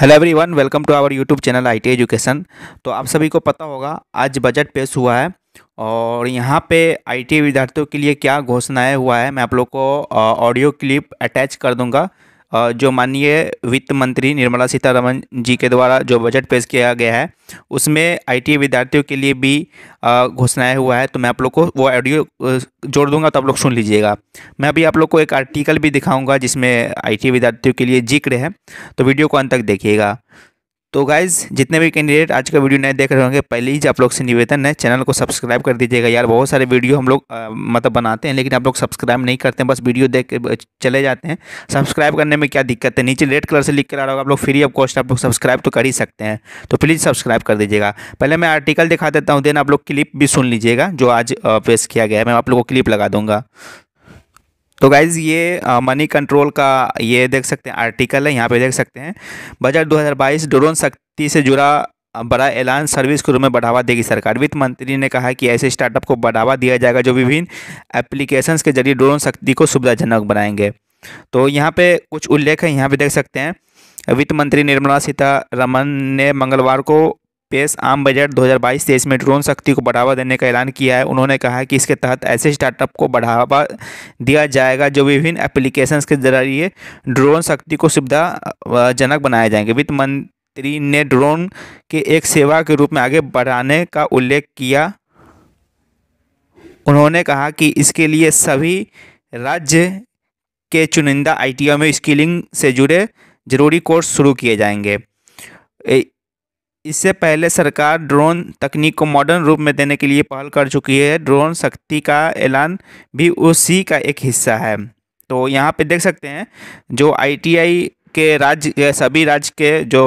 Hello everyone welcome to our YouTube channel IT education तो आप सभी को पता होगा आज बजट पेश हुआ है और यहाँ पे आईटी विद्यार्थियों के लिए क्या घोषणाएं हुआ है मैं आप लोग को ऑडियो क्लिप अटैच कर दूंगा जो माननीय वित्त मंत्री निर्मला सीतारमन जी के द्वारा जो बजट पेश किया गया है उसमें आईटी विद्यार्थियों के लिए भी घोषणाएं हुआ है तो मैं आप लोग को वो ऑडियो जोड़ दूंगा तो आप लोग सुन लीजिएगा मैं अभी आप लोग को एक आर्टिकल भी दिखाऊंगा जिसमें आईटी विद्यार्थियों के लिए जिक्र है तो वीडियो को अंत तक देखिएगा तो गाइज जितने भी कैंडिडेट आज का वीडियो नए देख रहे होंगे पहले ही आप लोग से निवेदन है चैनल को सब्सक्राइब कर दीजिएगा यार बहुत सारे वीडियो हम लोग मतलब बनाते हैं लेकिन आप लोग सब्सक्राइब नहीं करते हैं बस वीडियो देख चले जाते हैं सब्सक्राइब करने में क्या दिक्कत है नीचे रेड कलर से लिख कर आ रहा होगा आप लोग फ्री ऑफ कॉस्ट आप लोग सब्सक्राइब तो कर ही सकते हैं तो प्लीज़ सब्सक्राइब कर दीजिएगा पहले मैं आर्टिकल दिखा देता हूँ देन आप लोग क्लिप भी सुन लीजिएगा जो आज पेश किया गया है मैं आप लोग को क्लिप लगा दूँगा तो गाइज ये मनी कंट्रोल का ये देख सकते हैं आर्टिकल है यहाँ पे देख सकते हैं बजट 2022 ड्रोन शक्ति से जुड़ा बड़ा ऐलान सर्विस के रूप में बढ़ावा देगी सरकार वित्त मंत्री ने कहा कि ऐसे स्टार्टअप को बढ़ावा दिया जाएगा जो विभिन्न एप्लीकेशंस के जरिए ड्रोन शक्ति को सुविधाजनक बनाएंगे तो यहाँ पे कुछ उल्लेख है यहाँ पे देख सकते हैं वित्त मंत्री निर्मला सीतारमन ने मंगलवार को पेश आम बजट 2022 तेईस में ड्रोन शक्ति को बढ़ावा देने का ऐलान किया है उन्होंने कहा कि इसके तहत ऐसे स्टार्टअप को बढ़ावा दिया जाएगा जो विभिन्न एप्लीकेशंस के जरिए ड्रोन शक्ति को सुविधाजनक बनाए जाएंगे वित्त मंत्री ने ड्रोन के एक सेवा के रूप में आगे बढ़ाने का उल्लेख किया उन्होंने कहा कि इसके लिए सभी राज्य के चुनिंदा आई में स्किलिंग से जुड़े जरूरी कोर्स शुरू किए जाएंगे इससे पहले सरकार ड्रोन तकनीक को मॉडर्न रूप में देने के लिए पहल कर चुकी है ड्रोन शक्ति का ऐलान भी उसी का एक हिस्सा है तो यहाँ पे देख सकते हैं जो आईटीआई के राज्य सभी राज्य के जो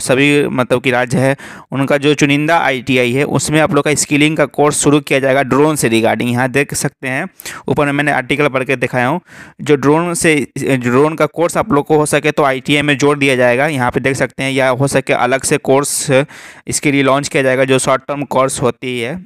सभी मतलब कि राज्य है उनका जो चुनिंदा आईटीआई है उसमें आप लोग का स्किलिंग का कोर्स शुरू किया जाएगा ड्रोन से रिगार्डिंग यहाँ देख सकते हैं ऊपर में मैंने आर्टिकल पढ़ के दिखाया हूँ जो ड्रोन से ड्रोन का कोर्स आप लोग को हो सके तो आई में जोड़ दिया जाएगा यहाँ पर देख सकते हैं या हो सके अलग से कोर्स इसके लिए लॉन्च किया जाएगा जो शॉर्ट टर्म कोर्स होती है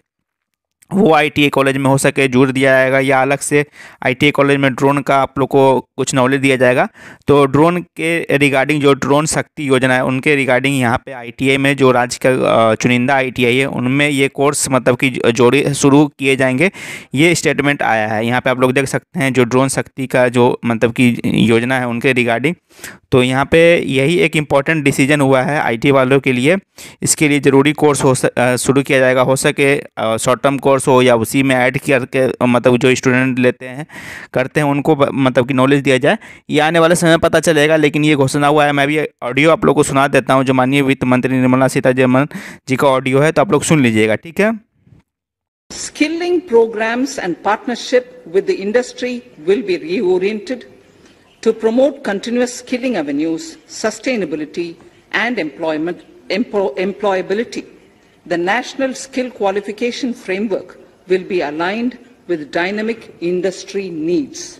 वो आई कॉलेज में हो सके जोड़ दिया जाएगा या अलग से आई कॉलेज में ड्रोन का आप लोग को कुछ नॉलेज दिया जाएगा तो ड्रोन के रिगार्डिंग जो ड्रोन शक्ति योजना है उनके रिगार्डिंग यहाँ पे आई में जो राज्य का चुनिंदा आई है उनमें ये कोर्स मतलब कि जोड़े शुरू किए जाएंगे ये स्टेटमेंट आया है यहाँ पर आप लोग देख सकते हैं जो ड्रोन शक्ति का जो मतलब कि योजना है उनके रिगार्डिंग तो यहाँ पर यही एक इम्पॉर्टेंट डिसीजन हुआ है आई वालों के लिए इसके लिए ज़रूरी कोर्स हो शुरू किया जाएगा हो सके शॉर्ट टर्म कोर्स कोर्स हो या उसी में ऐड करके मतलब जो स्टूडेंट लेते हैं करते हैं उनको मतलब कि नॉलेज दिया जाए ये आने वाले समय पता चलेगा लेकिन ये घोषणा हुआ है मैं भी ऑडियो आप लोग को सुना देता हूँ जो माननीय वित्त मंत्री निर्मला सीतारमन जी का ऑडियो है तो आप लोग सुन लीजिएगा ठीक है Skilling programs and partnership with the industry will be reoriented to promote continuous skilling avenues, sustainability, and employment, empl employability. the National Skill Qualification Framework will be aligned with dynamic industry needs.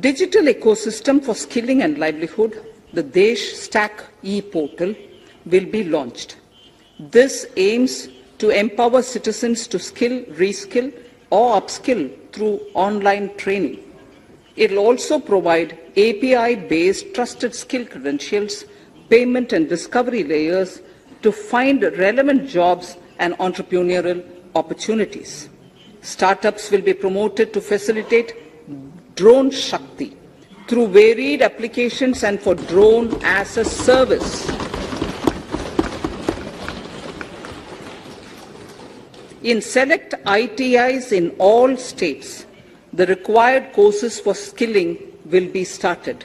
Digital ecosystem for skilling and livelihood, the Desh Stack e-portal, will be launched. This aims to empower citizens to skill, reskill or upskill through online training. It will also provide API-based trusted skill credentials, payment and discovery layers to find relevant jobs and entrepreneurial opportunities. Startups will be promoted to facilitate drone Shakti through varied applications and for drone as a service. In select ITIs in all states, the required courses for skilling will be started.